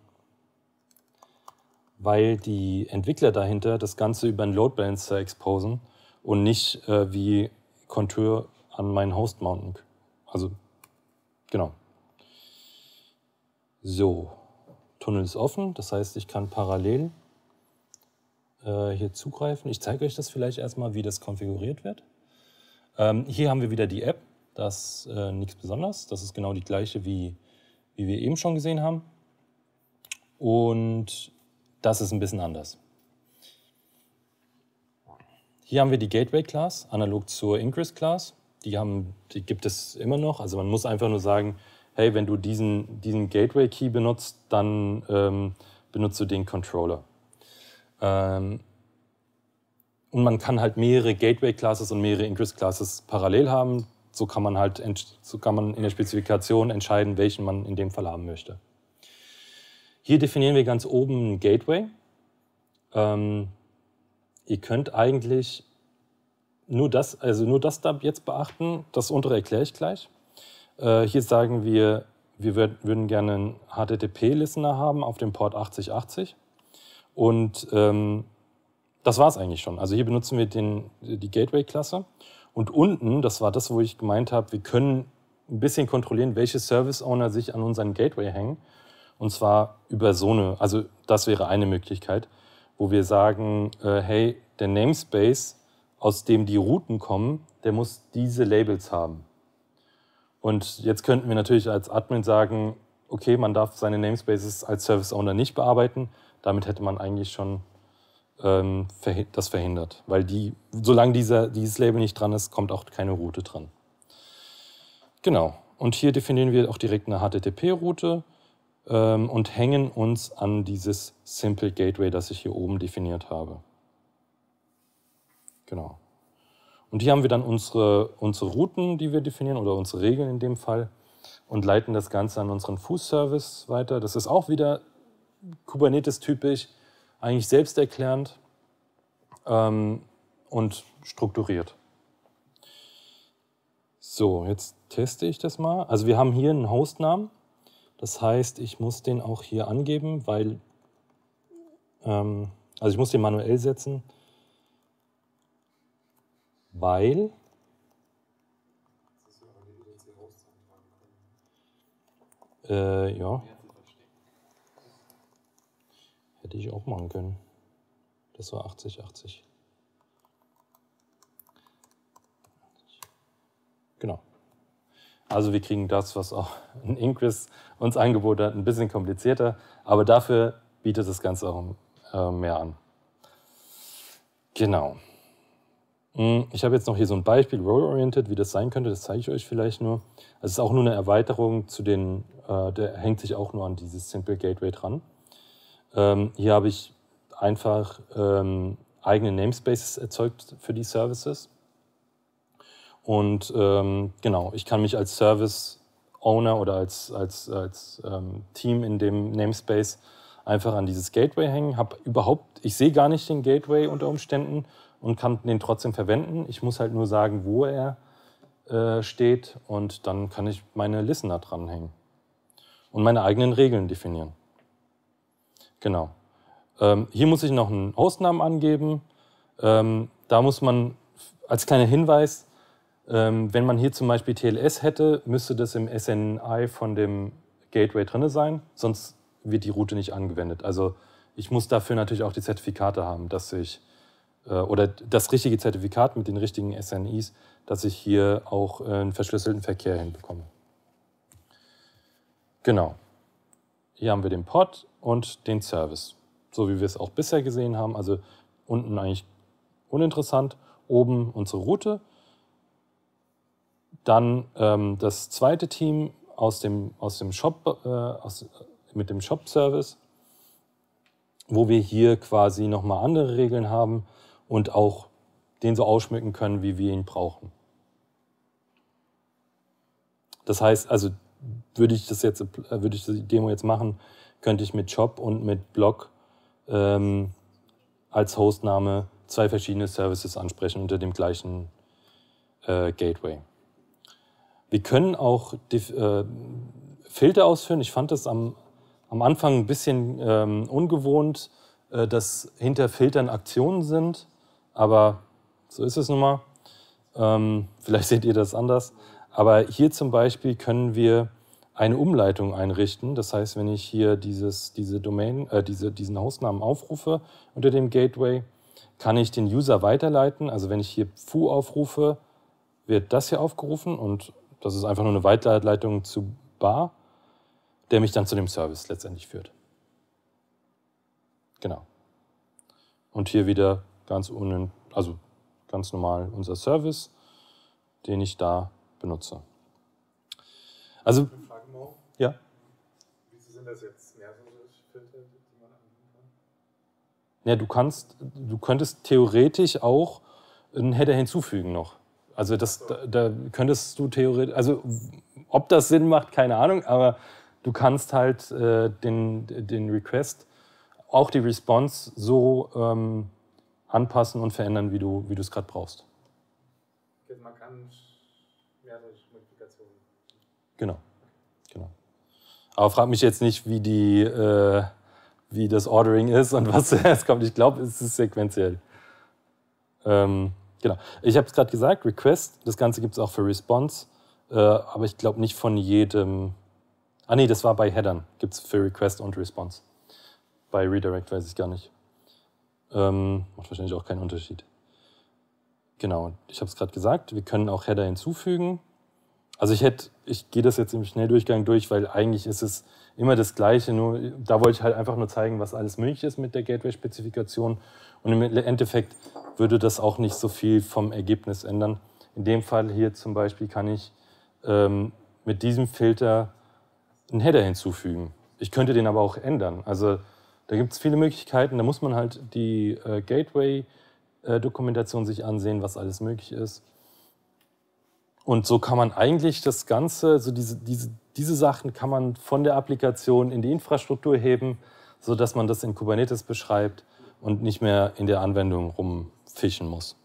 weil die Entwickler dahinter das Ganze über einen Load Balancer exposen und nicht äh, wie Contour an meinen Host mounten. Also, genau. So, Tunnel ist offen, das heißt, ich kann parallel äh, hier zugreifen. Ich zeige euch das vielleicht erstmal, wie das konfiguriert wird. Ähm, hier haben wir wieder die App. Das ist äh, nichts Besonderes. Das ist genau die gleiche, wie, wie wir eben schon gesehen haben. Und das ist ein bisschen anders. Hier haben wir die Gateway Class, analog zur Ingress Class. Die, haben, die gibt es immer noch. Also man muss einfach nur sagen, hey, wenn du diesen, diesen Gateway Key benutzt, dann ähm, benutzt du den Controller. Ähm, und man kann halt mehrere Gateway-Classes und mehrere Ingress-Classes parallel haben. So kann man halt so kann man in der Spezifikation entscheiden, welchen man in dem Fall haben möchte. Hier definieren wir ganz oben ein Gateway. Ähm, ihr könnt eigentlich nur das, also nur das da jetzt beachten. Das untere erkläre ich gleich. Äh, hier sagen wir, wir würden gerne einen HTTP-Listener haben auf dem Port 8080. Und ähm, das war es eigentlich schon. Also hier benutzen wir den, die Gateway-Klasse. Und unten, das war das, wo ich gemeint habe, wir können ein bisschen kontrollieren, welche Service-Owner sich an unseren Gateway hängen. Und zwar über so eine, also das wäre eine Möglichkeit, wo wir sagen, äh, hey, der Namespace, aus dem die Routen kommen, der muss diese Labels haben. Und jetzt könnten wir natürlich als Admin sagen, okay, man darf seine Namespaces als Service Owner nicht bearbeiten, damit hätte man eigentlich schon ähm, das verhindert. Weil die, solange dieser, dieses Label nicht dran ist, kommt auch keine Route dran. Genau. Und hier definieren wir auch direkt eine HTTP-Route ähm, und hängen uns an dieses Simple Gateway, das ich hier oben definiert habe. Genau. Und hier haben wir dann unsere, unsere Routen, die wir definieren, oder unsere Regeln in dem Fall, und leiten das Ganze an unseren Fußservice weiter. Das ist auch wieder Kubernetes-typisch, eigentlich selbsterklärend ähm, und strukturiert. So, jetzt teste ich das mal. Also wir haben hier einen Hostnamen. Das heißt, ich muss den auch hier angeben, weil, ähm, also ich muss den manuell setzen, weil äh, ja. Hätte ich auch machen können. Das war 80, 80. Genau. Also wir kriegen das, was auch ein Inquis uns angeboten hat, ein bisschen komplizierter, aber dafür bietet das Ganze auch äh, mehr an. Genau. Hm, ich habe jetzt noch hier so ein Beispiel, Role-Oriented, wie das sein könnte, das zeige ich euch vielleicht nur. es ist auch nur eine Erweiterung zu den, äh, der hängt sich auch nur an dieses Simple Gateway dran. Ähm, hier habe ich einfach ähm, eigene Namespaces erzeugt für die Services. Und ähm, genau, ich kann mich als Service Owner oder als, als, als ähm, Team in dem Namespace einfach an dieses Gateway hängen. Hab überhaupt, ich sehe gar nicht den Gateway unter Umständen und kann den trotzdem verwenden. Ich muss halt nur sagen, wo er äh, steht und dann kann ich meine Listener dranhängen und meine eigenen Regeln definieren. Genau. Ähm, hier muss ich noch einen Hostnamen angeben. Ähm, da muss man als kleiner Hinweis, ähm, wenn man hier zum Beispiel TLS hätte, müsste das im SNI von dem Gateway drin sein, sonst wird die Route nicht angewendet. Also ich muss dafür natürlich auch die Zertifikate haben, dass ich äh, oder das richtige Zertifikat mit den richtigen SNIs, dass ich hier auch äh, einen verschlüsselten Verkehr hinbekomme. Genau. Hier haben wir den Pod und den Service. So wie wir es auch bisher gesehen haben. Also unten eigentlich uninteressant, oben unsere Route. Dann ähm, das zweite Team aus dem, aus dem Shop, äh, aus, mit dem Shop-Service, wo wir hier quasi nochmal andere Regeln haben und auch den so ausschmücken können, wie wir ihn brauchen. Das heißt, also würde ich das jetzt, äh, würde ich die Demo jetzt machen, könnte ich mit Shop und mit Blog ähm, als Hostname zwei verschiedene Services ansprechen unter dem gleichen äh, Gateway. Wir können auch äh, Filter ausführen. Ich fand das am, am Anfang ein bisschen ähm, ungewohnt, äh, dass hinter Filtern Aktionen sind, aber so ist es nun mal. Ähm, vielleicht seht ihr das anders. Aber hier zum Beispiel können wir eine Umleitung einrichten. Das heißt, wenn ich hier dieses, diese Domain, äh, diese, diesen Hostnamen aufrufe unter dem Gateway, kann ich den User weiterleiten. Also wenn ich hier foo aufrufe, wird das hier aufgerufen und das ist einfach nur eine Weiterleitung zu bar, der mich dann zu dem Service letztendlich führt. Genau. Und hier wieder ganz ohne, also ganz normal unser Service, den ich da benutze. Also ja. Wieso sind das jetzt mehrere Filter, die man anbieten kann? Ja, du kannst, du könntest theoretisch auch einen Header hinzufügen noch. Also das, so. da, da, könntest du theoretisch, also ob das Sinn macht, keine Ahnung, aber du kannst halt äh, den, den Request, auch die Response so ähm, anpassen und verändern, wie du wie es gerade brauchst. Also man kann mehrere Modifikationen. Genau. Aber frag mich jetzt nicht, wie, die, äh, wie das Ordering ist und was zuerst kommt. Ich glaube, es ist sequenziell. Ähm, genau. Ich habe es gerade gesagt, Request, das Ganze gibt es auch für Response, äh, aber ich glaube nicht von jedem. Ah nee, das war bei Headern, gibt es für Request und Response. Bei Redirect weiß ich gar nicht. Ähm, macht wahrscheinlich auch keinen Unterschied. Genau, ich habe es gerade gesagt, wir können auch Header hinzufügen. Also ich hätte, ich gehe das jetzt im Schnelldurchgang durch, weil eigentlich ist es immer das Gleiche. Nur da wollte ich halt einfach nur zeigen, was alles möglich ist mit der Gateway-Spezifikation. Und im Endeffekt würde das auch nicht so viel vom Ergebnis ändern. In dem Fall hier zum Beispiel kann ich ähm, mit diesem Filter einen Header hinzufügen. Ich könnte den aber auch ändern. Also da gibt es viele Möglichkeiten. Da muss man halt die äh, Gateway-Dokumentation äh, sich ansehen, was alles möglich ist. Und so kann man eigentlich das Ganze, so diese, diese, diese Sachen kann man von der Applikation in die Infrastruktur heben, sodass man das in Kubernetes beschreibt und nicht mehr in der Anwendung rumfischen muss.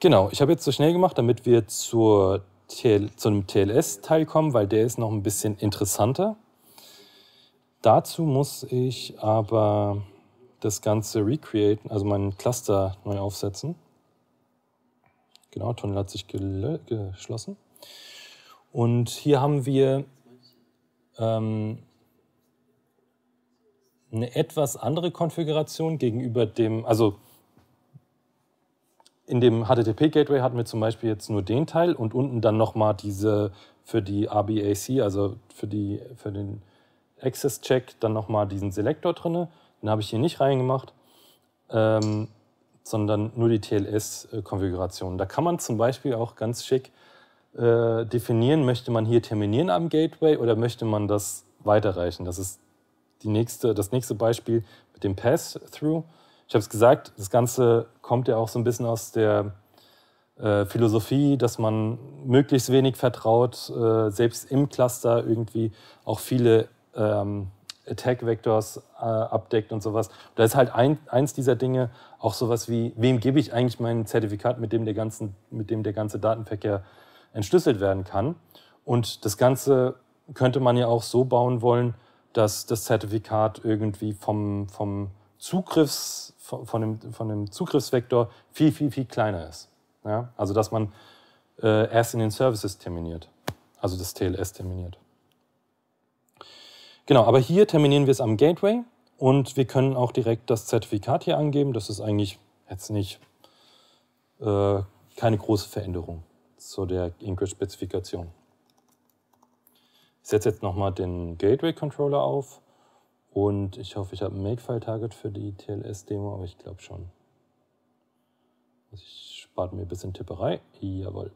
Genau, ich habe jetzt so schnell gemacht, damit wir zur TL, zum TLS-Teil kommen, weil der ist noch ein bisschen interessanter. Dazu muss ich aber das Ganze recreaten, also meinen Cluster neu aufsetzen. Genau, Tunnel hat sich geschlossen. Und hier haben wir ähm, eine etwas andere Konfiguration gegenüber dem, also in dem HTTP-Gateway hatten wir zum Beispiel jetzt nur den Teil und unten dann nochmal diese für die RBAC, also für, die, für den Access-Check, dann nochmal diesen Selektor drin. Den habe ich hier nicht reingemacht. Ähm, sondern nur die TLS-Konfiguration. Da kann man zum Beispiel auch ganz schick äh, definieren, möchte man hier terminieren am Gateway oder möchte man das weiterreichen. Das ist die nächste, das nächste Beispiel mit dem Pass-Through. Ich habe es gesagt, das Ganze kommt ja auch so ein bisschen aus der äh, Philosophie, dass man möglichst wenig vertraut, äh, selbst im Cluster irgendwie auch viele ähm, Attack Vectors äh, abdeckt und sowas. Da ist halt ein, eins dieser Dinge auch sowas wie, wem gebe ich eigentlich mein Zertifikat, mit dem der, ganzen, mit dem der ganze Datenverkehr entschlüsselt werden kann. Und das Ganze könnte man ja auch so bauen wollen, dass das Zertifikat irgendwie vom, vom Zugriffs, von, von dem, von dem Zugriffsvektor viel, viel, viel kleiner ist. Ja? Also dass man äh, erst in den Services terminiert, also das TLS terminiert. Genau, aber hier terminieren wir es am Gateway und wir können auch direkt das Zertifikat hier angeben. Das ist eigentlich jetzt nicht äh, keine große Veränderung zu der Ingress-Spezifikation. Ich setze jetzt nochmal den Gateway-Controller auf und ich hoffe, ich habe ein Makefile-Target für die TLS-Demo, aber ich glaube schon. Ich spart mir ein bisschen Tipperei. Jawohl.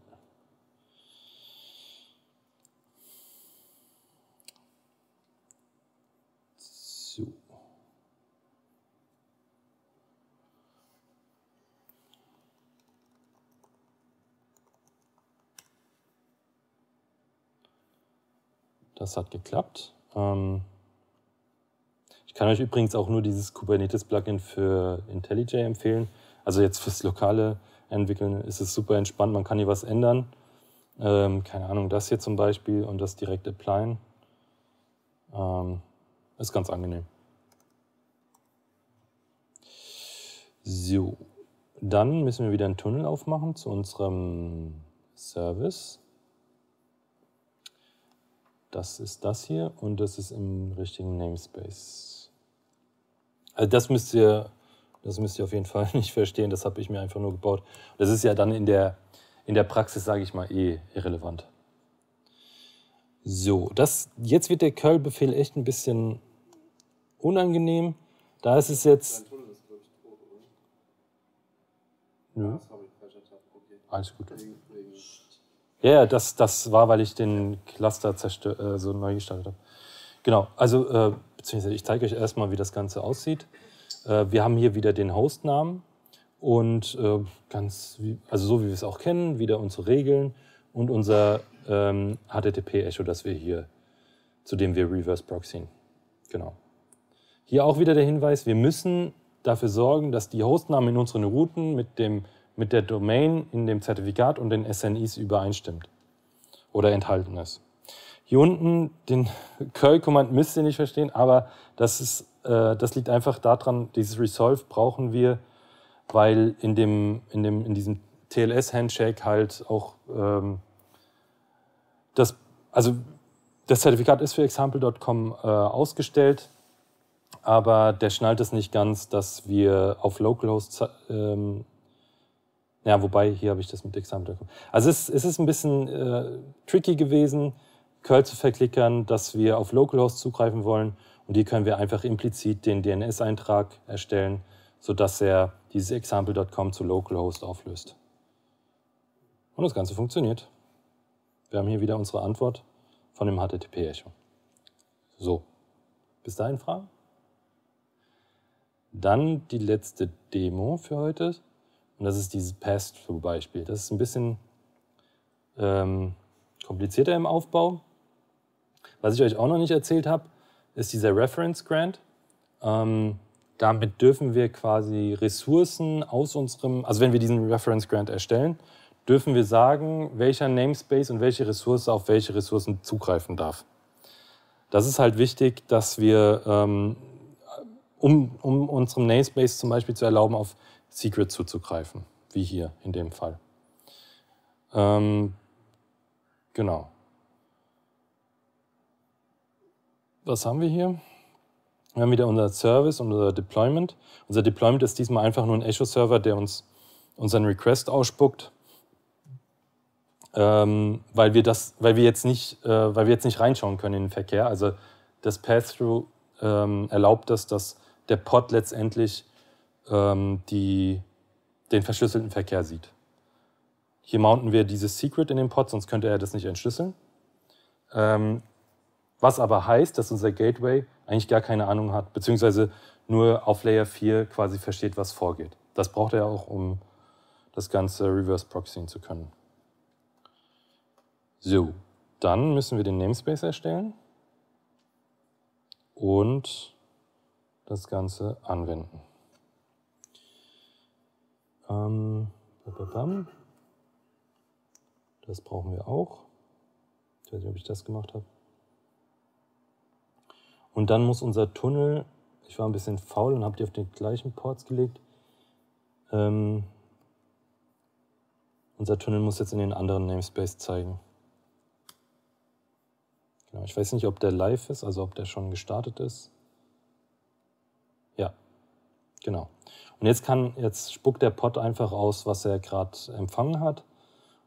Das hat geklappt. Ähm ich kann euch übrigens auch nur dieses Kubernetes-Plugin für IntelliJ empfehlen. Also jetzt fürs lokale Entwickeln ist es super entspannt, man kann hier was ändern. Ähm, keine Ahnung, das hier zum Beispiel und das direkt applyen. Ähm, ist ganz angenehm. So, dann müssen wir wieder einen Tunnel aufmachen zu unserem Service. Das ist das hier und das ist im richtigen Namespace. Also das müsst ihr, das müsst ihr auf jeden Fall nicht verstehen. Das habe ich mir einfach nur gebaut. Das ist ja dann in der, in der Praxis, sage ich mal, eh irrelevant. So, das, jetzt wird der Curl-Befehl echt ein bisschen unangenehm. Da ist es jetzt. Tunnel ist, glaube ich, Nö. Ja. Ah, Alles gut. Ja, yeah, das, das war, weil ich den Cluster äh, so neu gestartet habe. Genau, also äh, beziehungsweise ich zeige euch erstmal, wie das Ganze aussieht. Äh, wir haben hier wieder den Hostnamen und äh, ganz, wie, also so wie wir es auch kennen, wieder unsere Regeln und unser ähm, HTTP-Echo, das wir hier, zu dem wir Reverse Proxyen. Genau. Hier auch wieder der Hinweis, wir müssen dafür sorgen, dass die Hostnamen in unseren Routen mit dem mit der Domain in dem Zertifikat und den SNIs übereinstimmt oder enthalten ist. Hier unten den Curl-Command müsst ihr nicht verstehen, aber das, ist, äh, das liegt einfach daran, dieses Resolve brauchen wir, weil in, dem, in, dem, in diesem TLS-Handshake halt auch ähm, das, also das Zertifikat ist für example.com äh, ausgestellt, aber der schnallt es nicht ganz, dass wir auf Localhost ähm, ja, wobei, hier habe ich das mit Examen. Also es, es ist ein bisschen äh, tricky gewesen, Curl zu verklickern, dass wir auf Localhost zugreifen wollen. Und hier können wir einfach implizit den DNS-Eintrag erstellen, sodass er dieses example.com zu localhost auflöst. Und das Ganze funktioniert. Wir haben hier wieder unsere Antwort von dem HTTP-Echo. So, bis dahin Fragen? Dann die letzte Demo für heute. Und das ist dieses Pass-Through-Beispiel. Das ist ein bisschen ähm, komplizierter im Aufbau. Was ich euch auch noch nicht erzählt habe, ist dieser Reference Grant. Ähm, damit dürfen wir quasi Ressourcen aus unserem, also wenn wir diesen Reference Grant erstellen, dürfen wir sagen, welcher Namespace und welche Ressource auf welche Ressourcen zugreifen darf. Das ist halt wichtig, dass wir, ähm, um, um unserem Namespace zum Beispiel zu erlauben, auf Secret zuzugreifen, wie hier in dem Fall. Ähm, genau. Was haben wir hier? Wir haben wieder unser Service und unser Deployment. Unser Deployment ist diesmal einfach nur ein Azure-Server, der uns unseren Request ausspuckt, ähm, weil, wir das, weil, wir jetzt nicht, äh, weil wir jetzt nicht reinschauen können in den Verkehr. Also das Pass-Through ähm, erlaubt das, dass der Pod letztendlich ähm, die, den verschlüsselten Verkehr sieht. Hier mounten wir dieses Secret in den Pod, sonst könnte er das nicht entschlüsseln. Ähm, was aber heißt, dass unser Gateway eigentlich gar keine Ahnung hat, beziehungsweise nur auf Layer 4 quasi versteht, was vorgeht. Das braucht er auch, um das Ganze reverse proxying zu können. So, dann müssen wir den Namespace erstellen und das Ganze anwenden. Ähm, das brauchen wir auch. Ich weiß nicht, ob ich das gemacht habe. Und dann muss unser Tunnel, ich war ein bisschen faul und habe die auf den gleichen Ports gelegt. Ähm, unser Tunnel muss jetzt in den anderen Namespace zeigen. Genau, ich weiß nicht, ob der live ist, also ob der schon gestartet ist. Genau. Und jetzt kann, jetzt spuckt der Pod einfach aus, was er gerade empfangen hat.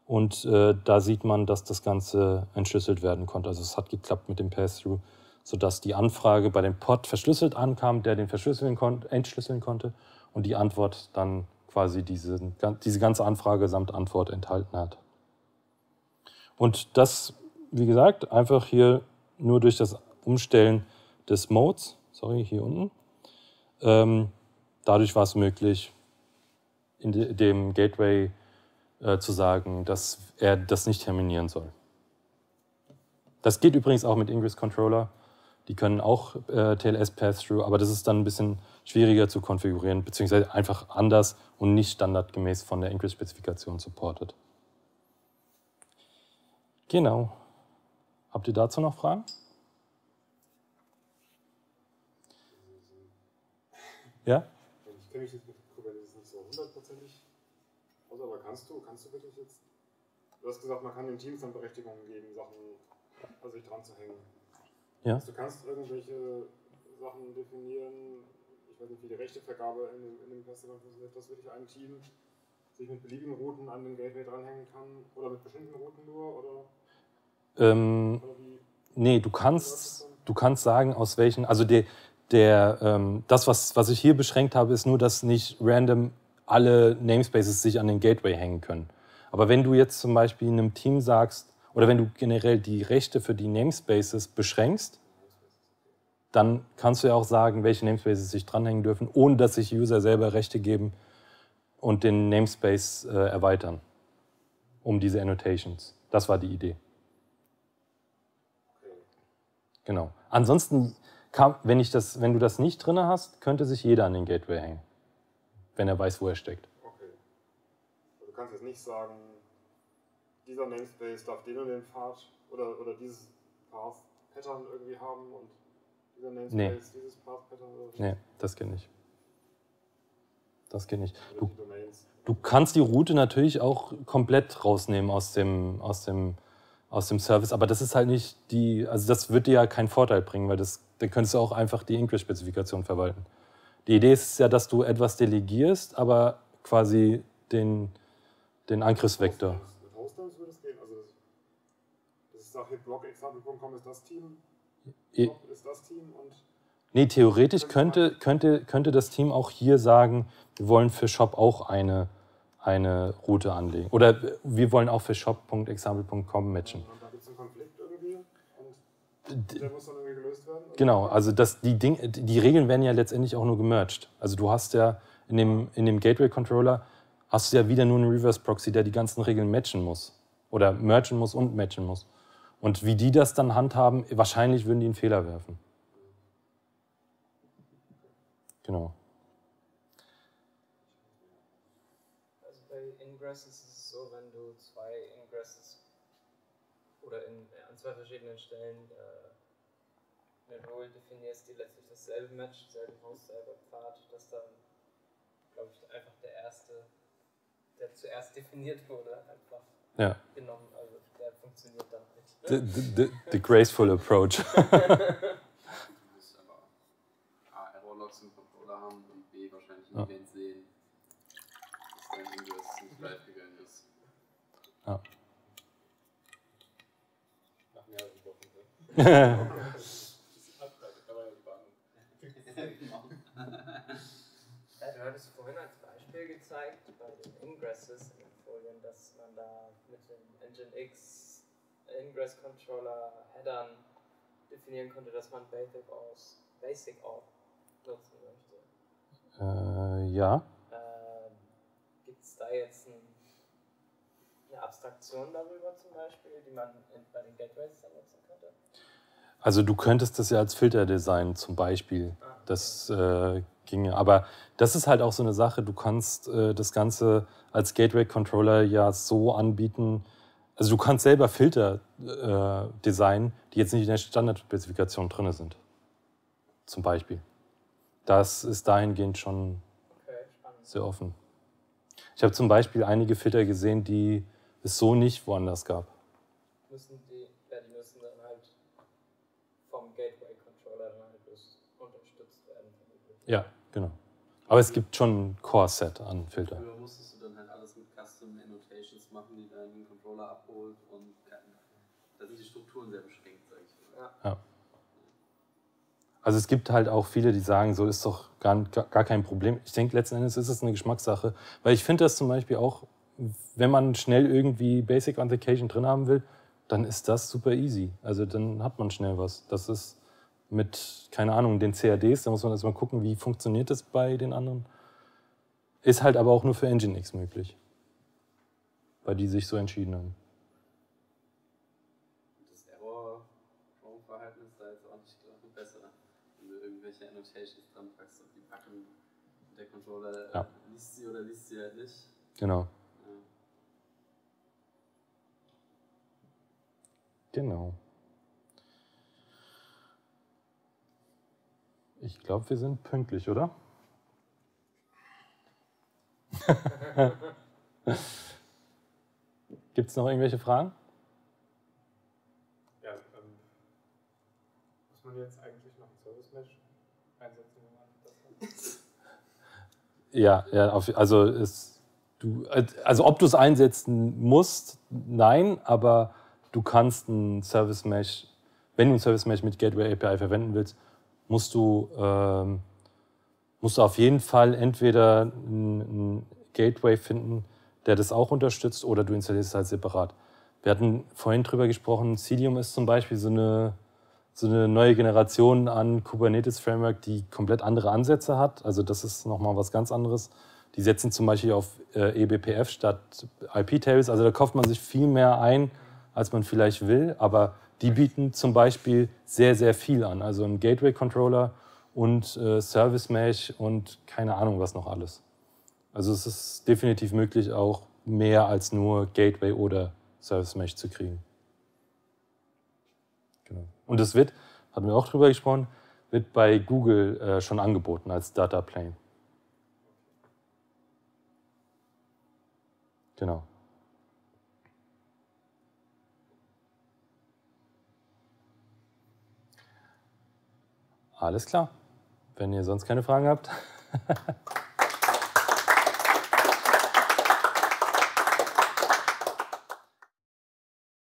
Und äh, da sieht man, dass das Ganze entschlüsselt werden konnte. Also es hat geklappt mit dem Pass-Through, sodass die Anfrage bei dem Pod verschlüsselt ankam, der den verschlüsseln kon entschlüsseln konnte und die Antwort dann quasi diese, diese ganze Anfrage samt Antwort enthalten hat. Und das, wie gesagt, einfach hier nur durch das Umstellen des Modes, sorry, hier unten, ähm, dadurch war es möglich, in dem Gateway äh, zu sagen, dass er das nicht terminieren soll. Das geht übrigens auch mit Ingress Controller. Die können auch äh, TLS Pass-Through, aber das ist dann ein bisschen schwieriger zu konfigurieren, beziehungsweise einfach anders und nicht standardgemäß von der Ingress-Spezifikation supported. Genau. Habt ihr dazu noch Fragen? Ja? kenne mich jetzt mit Kubernetes nicht so hundertprozentig aus, aber kannst du, kannst du wirklich jetzt? Du hast gesagt, man kann den Teams dann Berechtigungen geben, Sachen an sich dran zu hängen. Ja. Also, du kannst irgendwelche Sachen definieren, ich weiß nicht, wie die Rechtevergabe in dem, in dem Cluster funktioniert, dass wirklich ein Team sich mit beliebigen Routen an den Gateway dranhängen kann oder mit bestimmten Routen nur oder? Ähm, oder nee, du kannst, du kannst sagen, aus welchen, also die, der, ähm, das, was, was ich hier beschränkt habe, ist nur, dass nicht random alle Namespaces sich an den Gateway hängen können. Aber wenn du jetzt zum Beispiel einem Team sagst, oder wenn du generell die Rechte für die Namespaces beschränkst, dann kannst du ja auch sagen, welche Namespaces sich dranhängen dürfen, ohne dass sich User selber Rechte geben und den Namespace äh, erweitern, um diese Annotations. Das war die Idee. Genau. Ansonsten, kann, wenn, ich das, wenn du das nicht drin hast, könnte sich jeder an den Gateway hängen, wenn er weiß, wo er steckt. Okay. Also du kannst jetzt nicht sagen, dieser Namespace darf den und den Pfad oder, oder dieses Path-Pattern irgendwie haben und dieser Namespace nee. dieses Path-Pattern oder so. Nee, das geht nicht. Das geht nicht. Du, du, kannst die Route natürlich auch komplett rausnehmen aus dem, aus, dem, aus dem Service, aber das ist halt nicht die, also das wird dir ja keinen Vorteil bringen, weil das dann könntest du auch einfach die Inquest-Spezifikation verwalten. Die Idee ist ja, dass du etwas delegierst, aber quasi den, den Angriffsvektor. Mit Ausdauer würde es gehen. Also, das ist auch hier block.example.com ist das Team. Ist das Team und Nee, theoretisch könnte, könnte, könnte das Team auch hier sagen, wir wollen für Shop auch eine, eine Route anlegen. Oder wir wollen auch für shop.example.com matchen. Der muss dann irgendwie gelöst werden? Oder? Genau, also das, die, Ding, die Regeln werden ja letztendlich auch nur gemerged. Also du hast ja in dem, in dem Gateway-Controller hast du ja wieder nur einen Reverse-Proxy, der die ganzen Regeln matchen muss. Oder merchen muss und matchen muss. Und wie die das dann handhaben, wahrscheinlich würden die einen Fehler werfen. Genau. Also bei Ingress ist zwei verschiedenen Stellen äh, eine Role definierst, die letztlich dasselbe Match, selbe Haus, selber Pfad, dass dann, glaube ich, einfach der erste, der zuerst definiert wurde, einfach ja. genommen. Also der funktioniert dann nicht. The, the, the graceful approach. Ja, du hattest vorhin als Beispiel gezeigt bei den Ingresses in den Folien, dass man da mit dem Nginx Ingress Controller Headern definieren konnte, dass man Basic aus Basic auch nutzen möchte. Äh, ja. Äh, Gibt es da jetzt ein, eine Abstraktion darüber zum Beispiel, die man in, bei den Gateways dann nutzen könnte? Also du könntest das ja als Filter designen zum Beispiel. Das äh, ginge. Aber das ist halt auch so eine Sache. Du kannst äh, das Ganze als Gateway-Controller ja so anbieten. Also du kannst selber Filter äh, designen, die jetzt nicht in der Standardspezifikation drin sind. Zum Beispiel. Das ist dahingehend schon okay, sehr offen. Ich habe zum Beispiel einige Filter gesehen, die es so nicht woanders gab. Müssen Ja, genau. Aber es gibt schon ein Core-Set an Filtern. Früher musstest du dann halt alles mit Custom Annotations machen, die deinen Controller abholt und da sind die Strukturen sehr beschränkt, sag ich mal. Ja. ja. Also es gibt halt auch viele, die sagen, so ist doch gar, gar kein Problem. Ich denke, letzten Endes ist es eine Geschmackssache, weil ich finde das zum Beispiel auch, wenn man schnell irgendwie Basic Authentication drin haben will, dann ist das super easy. Also dann hat man schnell was. Das ist mit, keine Ahnung, den CADs, da muss man erstmal gucken, wie funktioniert das bei den anderen. Ist halt aber auch nur für Nginx möglich, weil die sich so entschieden haben. Das Error-Verhalten ist da jetzt auch nicht glaub, besser, wenn du irgendwelche Annotations dran packst und die packen und der Controller ja. liest sie oder liest sie halt nicht. Genau. Ja. Genau. Ich glaube, wir sind pünktlich, oder? Gibt es noch irgendwelche Fragen? Ja, ähm, muss man jetzt eigentlich noch ein Service Mesh einsetzen? ja, ja auf, also, es, du, also ob du es einsetzen musst, nein, aber du kannst ein Service Mesh, wenn du ein Service Mesh mit Gateway API verwenden willst, musst du, ähm, musst du auf jeden Fall entweder einen Gateway finden, der das auch unterstützt, oder du installierst es halt separat. Wir hatten vorhin drüber gesprochen, Cilium ist zum Beispiel so eine, so eine neue Generation an Kubernetes-Framework, die komplett andere Ansätze hat. Also das ist nochmal was ganz anderes. Die setzen zum Beispiel auf äh, eBPF statt IP-Tables. Also da kauft man sich viel mehr ein, als man vielleicht will. Aber die bieten zum Beispiel sehr, sehr viel an. Also ein Gateway-Controller und äh, Service Mesh und keine Ahnung, was noch alles. Also es ist definitiv möglich, auch mehr als nur Gateway oder Service Mesh zu kriegen. Genau. Und es wird, hatten wir auch drüber gesprochen, wird bei Google äh, schon angeboten als Data Plane. Genau. Alles klar. Wenn ihr sonst keine Fragen habt.